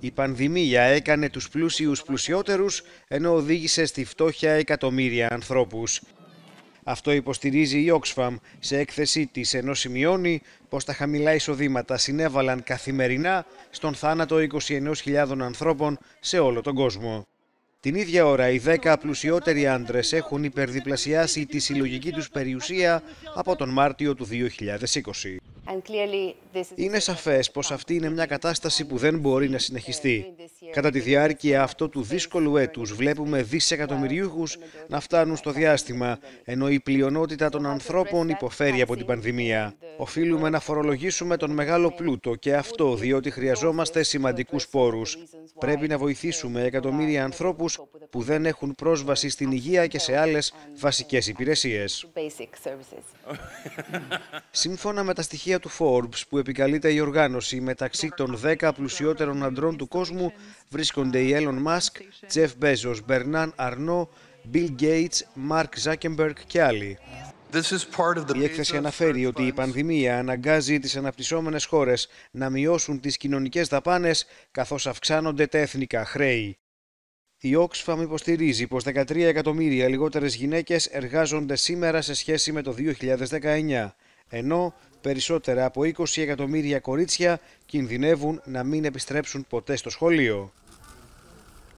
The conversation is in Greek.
Η πανδημία έκανε τους πλούσιους πλουσιότερους, ενώ οδήγησε στη φτώχεια εκατομμύρια ανθρώπους. Αυτό υποστηρίζει η Oxfam σε έκθεσή της, ενώ σημειώνει πως τα χαμηλά εισοδήματα συνέβαλαν καθημερινά στον θάνατο 29.000 ανθρώπων σε όλο τον κόσμο. Την ίδια ώρα, οι 10 πλουσιότεροι άντρες έχουν υπερδιπλασιάσει τη συλλογική τους περιουσία από τον Μάρτιο του 2020. Είναι σαφές πως αυτή είναι μια κατάσταση που δεν μπορεί να συνεχιστεί. Κατά τη διάρκεια αυτού του δύσκολου έτους βλέπουμε δισεκατομμυριούχους να φτάνουν στο διάστημα, ενώ η πλειονότητα των ανθρώπων υποφέρει από την πανδημία. Οφείλουμε να φορολογήσουμε τον μεγάλο πλούτο και αυτό διότι χρειαζόμαστε σημαντικούς πόρους. Πρέπει να βοηθήσουμε εκατομμύρια ανθρώπους που δεν έχουν πρόσβαση στην υγεία και σε άλλες βασικές υπηρεσίες. Σύμφωνα με τα στοιχεία του Forbes που επικαλείται η οργάνωση μεταξύ των 10 πλουσιότερων αντρών του κόσμου βρίσκονται οι Elon Musk, Jeff Bezos, Bernard Arnault, Bill Gates, Mark Zuckerberg και άλλοι. Η έκθεση αναφέρει ότι η πανδημία αναγκάζει τις αναπτυσσόμενες χώρες να μειώσουν τις κοινωνικές δαπάνες καθώς αυξάνονται τα εθνικά χρέη. Η Oxfam υποστηρίζει πως 13 εκατομμύρια λιγότερες γυναίκες εργάζονται σήμερα σε σχέση με το 2019, ενώ περισσότερα από 20 εκατομμύρια κορίτσια κινδυνεύουν να μην επιστρέψουν ποτέ στο σχολείο.